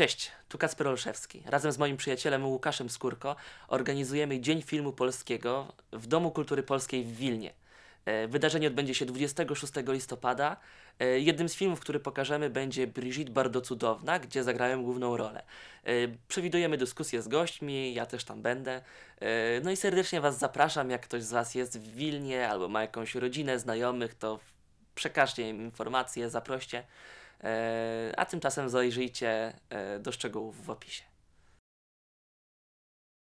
Cześć, tu Kasper Olszewski. Razem z moim przyjacielem Łukaszem Skórko organizujemy Dzień Filmu Polskiego w Domu Kultury Polskiej w Wilnie. E, wydarzenie odbędzie się 26 listopada. E, jednym z filmów, który pokażemy, będzie Brigitte Bardzo Cudowna, gdzie zagrałem główną rolę. E, przewidujemy dyskusję z gośćmi, ja też tam będę. No i serdecznie Was zapraszam, jak ktoś z Was jest w Wilnie albo ma jakąś rodzinę, znajomych, to przekażcie im informacje, zaproście, e, a tymczasem zajrzyjcie e, do szczegółów w opisie.